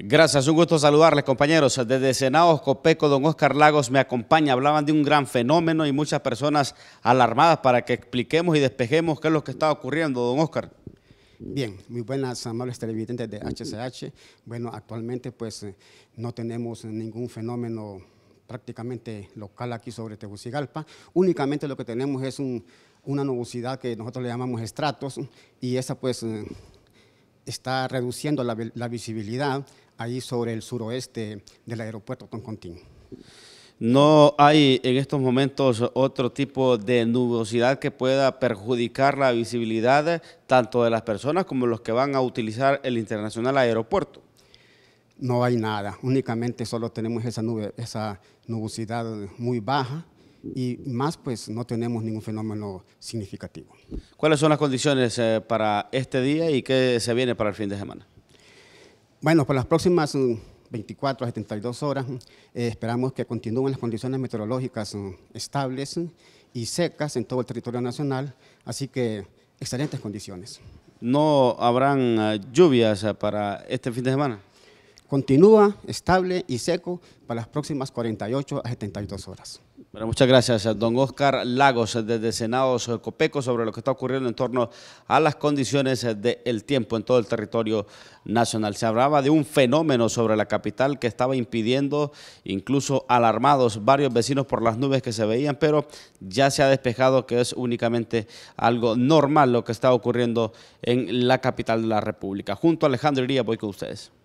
Gracias, un gusto saludarles compañeros. Desde Senado Copeco, don Oscar Lagos me acompaña. Hablaban de un gran fenómeno y muchas personas alarmadas para que expliquemos y despejemos qué es lo que está ocurriendo, don Oscar. Bien, muy buenas, amables televidentes de HCH. Bueno, actualmente pues eh, no tenemos ningún fenómeno prácticamente local aquí sobre Tegucigalpa. Únicamente lo que tenemos es una nubosidad que nosotros le llamamos estratos y esa pues eh, está reduciendo la, visibilidad ahí sobre el suroeste del aeropuerto Toncontín. No hay en estos momentos otro tipo de nubosidad que pueda perjudicar la visibilidad tanto de las personas como los que van a utilizar el internacional aeropuerto. No hay nada, únicamente solo tenemos esa, nube, esa nubosidad muy baja y más pues no tenemos ningún fenómeno significativo. ¿Cuáles son las condiciones eh, para este día y qué se viene para el fin de semana? Bueno, para las próximas 24 mm, a 72 horas mm, eh, esperamos que continúen las condiciones meteorológicas mm, estables y secas en todo el territorio nacional, así que excelentes condiciones. ¿No habrán eh, lluvias para este fin de semana? Continúa estable y seco para las próximas 48 a 72 horas muchas gracias, don Oscar Lagos, desde Senado eh, Copeco, sobre lo que está ocurriendo en torno a las condiciones eh, del tiempo en todo el territorio nacional. Se hablaba de un fenómeno sobre la capital que estaba impidiendo, incluso alarmados varios vecinos por las nubes que se veían, pero ya se ha despejado que es únicamente algo normal lo que está ocurriendo en la capital de la República. Junto a Alejandro Iría voy con ustedes.